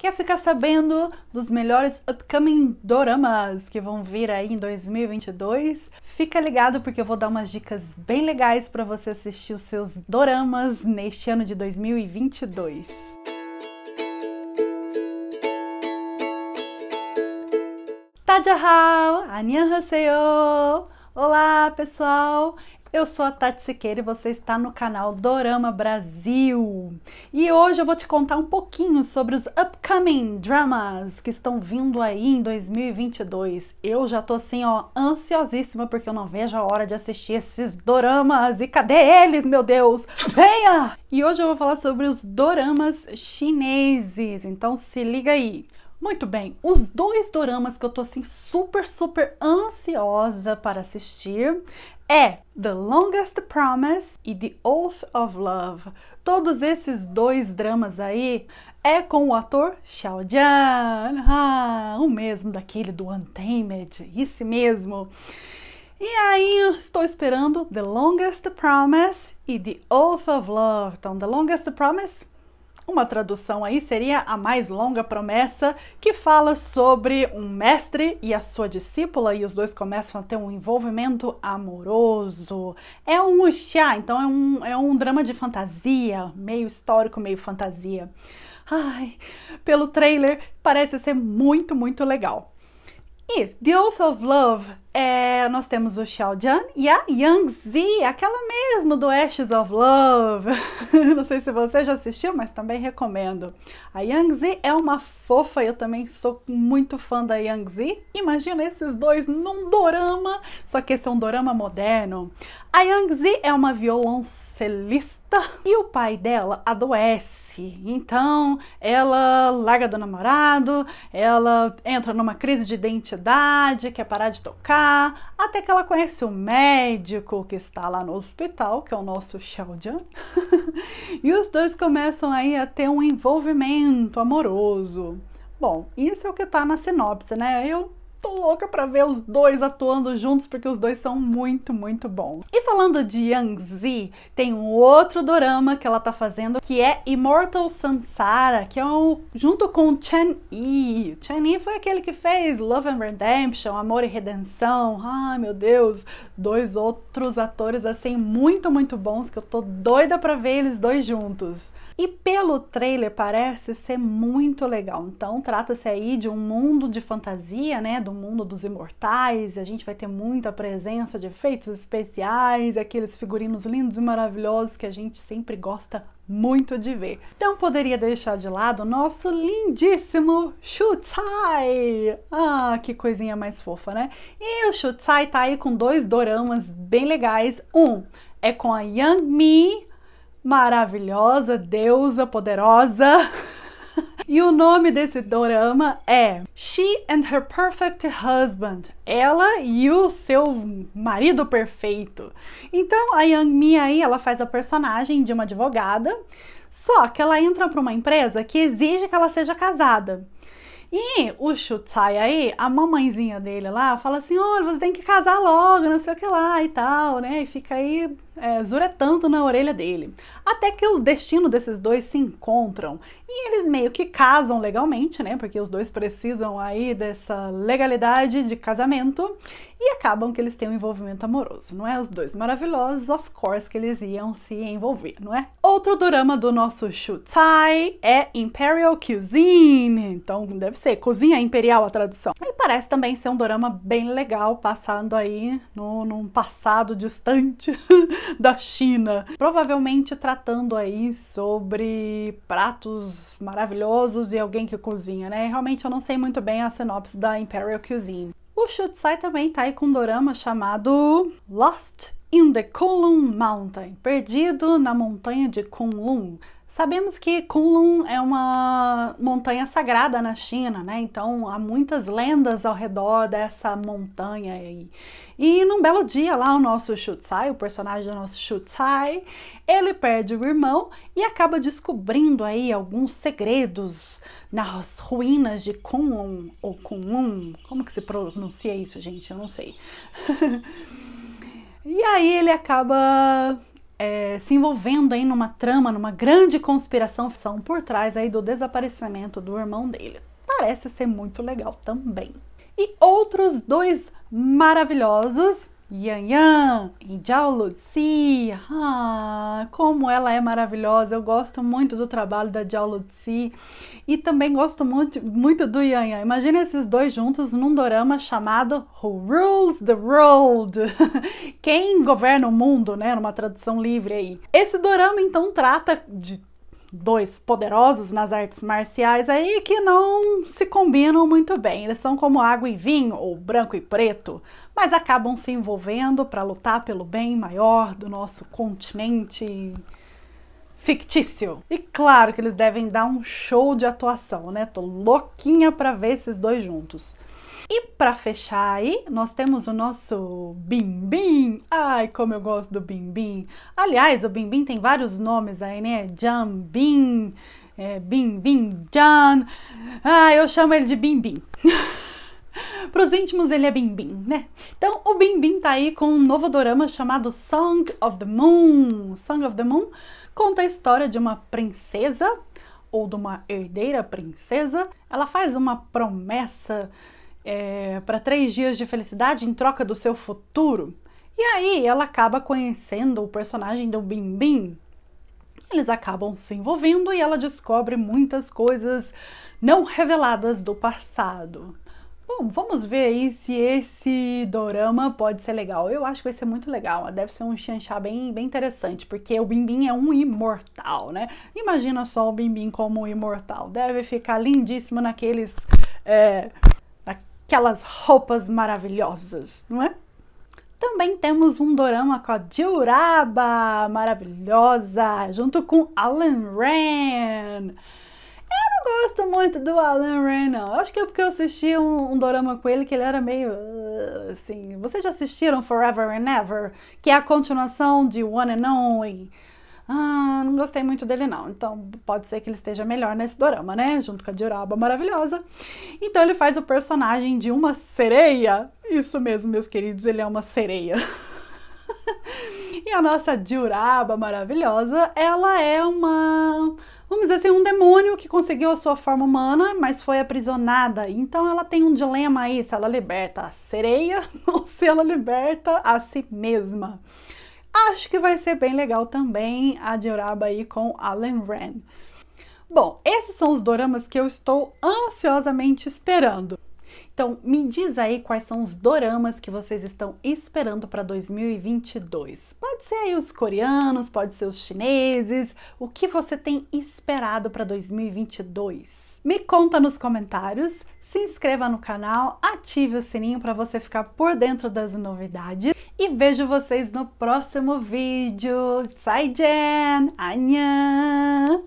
Quer é ficar sabendo dos melhores upcoming doramas que vão vir aí em 2022? Fica ligado porque eu vou dar umas dicas bem legais para você assistir os seus doramas neste ano de 2022. Tadjahal! Tá, Annyeonghaseyo! Olá, pessoal! Eu sou a Tati Siqueira e você está no canal Dorama Brasil. E hoje eu vou te contar um pouquinho sobre os upcoming dramas que estão vindo aí em 2022. Eu já tô assim, ó, ansiosíssima porque eu não vejo a hora de assistir esses doramas. E cadê eles, meu Deus? Venha! E hoje eu vou falar sobre os doramas chineses. Então se liga aí. Muito bem, os dois doramas que eu tô assim super, super ansiosa para assistir é The Longest Promise e The Oath of Love. Todos esses dois dramas aí é com o ator Xiao Jian, ah, o mesmo daquele do Untamed, esse mesmo. E aí, estou esperando The Longest Promise e The Oath of Love. Então, The Longest Promise uma tradução aí seria A Mais Longa Promessa, que fala sobre um mestre e a sua discípula, e os dois começam a ter um envolvimento amoroso. É um uxá, então é um, é um drama de fantasia, meio histórico, meio fantasia. Ai, pelo trailer parece ser muito, muito legal. E The Oath of Love é, nós temos o Xiaojian e a Yangzi, aquela mesmo do Ashes of Love. Não sei se você já assistiu, mas também recomendo. A Yangzi é uma fofa, eu também sou muito fã da Yangzi. Imagina esses dois num dorama, só que esse é um dorama moderno. A Yangzi é uma violoncelista e o pai dela adoece. Então ela larga do namorado, ela entra numa crise de identidade, quer parar de tocar até que ela conhece o médico que está lá no hospital, que é o nosso Sheldon, e os dois começam aí a ter um envolvimento amoroso. Bom, isso é o que está na sinopse, né? Eu Tô louca pra ver os dois atuando juntos, porque os dois são muito, muito bons. E falando de Yang Zi, tem um outro dorama que ela tá fazendo, que é Immortal Samsara, que é o, junto com Chen Yi. Chen Yi foi aquele que fez Love and Redemption, Amor e Redenção. Ai, meu Deus, dois outros atores assim muito, muito bons que eu tô doida pra ver eles dois juntos. E pelo trailer parece ser muito legal. Então trata-se aí de um mundo de fantasia, né? Do mundo dos imortais. A gente vai ter muita presença de efeitos especiais, aqueles figurinos lindos e maravilhosos que a gente sempre gosta muito de ver. Então poderia deixar de lado o nosso lindíssimo Shutai. Ah, que coisinha mais fofa, né? E o Shutai tá aí com dois doramas bem legais. Um é com a Yang Mi maravilhosa, deusa poderosa. E o nome desse dorama é She and Her Perfect Husband. Ela e o seu marido perfeito. Então a Yang Mi aí, ela faz a personagem de uma advogada, só que ela entra para uma empresa que exige que ela seja casada. E o Shutsai aí, a mamãezinha dele lá, fala assim: olha, você tem que casar logo, não sei o que lá e tal, né? E fica aí é, zuretando na orelha dele. Até que o destino desses dois se encontram e eles meio que casam legalmente, né? Porque os dois precisam aí dessa legalidade de casamento e acabam que eles têm um envolvimento amoroso, não é? Os dois maravilhosos, of course que eles iam se envolver, não é? Outro drama do nosso Shutai é Imperial Cuisine, então deve ser Cozinha Imperial a tradução. E parece também ser um drama bem legal, passando aí no, num passado distante da China. Provavelmente tratando aí sobre pratos maravilhosos e alguém que cozinha, né? Realmente eu não sei muito bem a sinopse da Imperial Cuisine. O Shutsai também tá aí com um dorama chamado Lost in the Kunlun Mountain, perdido na montanha de Kunlun, Sabemos que Kunlun é uma montanha sagrada na China, né? Então há muitas lendas ao redor dessa montanha aí. E num belo dia lá o nosso Shutsai, o personagem do nosso Shutsai, ele perde o irmão e acaba descobrindo aí alguns segredos nas ruínas de Kunlun ou Kunlun. Como que se pronuncia isso, gente? Eu não sei. e aí ele acaba é, se envolvendo aí numa trama, numa grande conspiração por trás aí do desaparecimento do irmão dele. Parece ser muito legal também. E outros dois maravilhosos Yan Yan e Zhao Luxi. Ah, como ela é maravilhosa. Eu gosto muito do trabalho da Zhao Luxi e também gosto muito, muito do Yan Yan. Imagina esses dois juntos num dorama chamado Who Rules the World? Quem governa o mundo, né? Numa tradução livre aí. Esse dorama então trata de dois poderosos nas artes marciais aí que não se combinam muito bem. Eles são como água e vinho, ou branco e preto, mas acabam se envolvendo para lutar pelo bem maior do nosso continente fictício. E claro que eles devem dar um show de atuação, né? Tô louquinha para ver esses dois juntos. E para fechar aí, nós temos o nosso bimbim. Ai, como eu gosto do bimbim. Aliás, o bimbim tem vários nomes aí, né? Jambim, é, bimbim, Jan. Ai eu chamo ele de bimbim. Para os íntimos, ele é Bimbim, né? Então, o Bimbim tá aí com um novo dorama chamado Song of the Moon. Song of the Moon conta a história de uma princesa ou de uma herdeira princesa. Ela faz uma promessa é, para três dias de felicidade em troca do seu futuro. E aí ela acaba conhecendo o personagem do Bim Bim. Eles acabam se envolvendo e ela descobre muitas coisas não reveladas do passado. Bom, vamos ver aí se esse dorama pode ser legal. Eu acho que vai ser muito legal. Deve ser um xanxá bem, bem interessante, porque o Bimbim é um imortal, né? Imagina só o Bimbim como um imortal. Deve ficar lindíssimo naqueles é, aquelas roupas maravilhosas, não é? Também temos um dorama com a Dioraba, maravilhosa, junto com Alan Ren. Eu não gosto muito do Alan Ren, não. acho que é porque eu assisti um, um dorama com ele que ele era meio. Uh, assim. Vocês já assistiram Forever and Ever? Que é a continuação de One and Only ah, não gostei muito dele não. Então pode ser que ele esteja melhor nesse dorama, né? Junto com a Dioraba maravilhosa. Então ele faz o personagem de uma sereia. Isso mesmo, meus queridos, ele é uma sereia. e a nossa Dioraba maravilhosa, ela é uma vamos dizer assim, um demônio que conseguiu a sua forma humana, mas foi aprisionada. Então ela tem um dilema aí, se ela liberta a sereia ou se ela liberta a si mesma. Acho que vai ser bem legal também a dioraba aí com Alan Ren. Bom, esses são os doramas que eu estou ansiosamente esperando. Então, me diz aí quais são os doramas que vocês estão esperando para 2022. Pode ser aí os coreanos, pode ser os chineses, o que você tem esperado para 2022? Me conta nos comentários se inscreva no canal, ative o sininho para você ficar por dentro das novidades e vejo vocês no próximo vídeo. Sai, Jen! Anhã!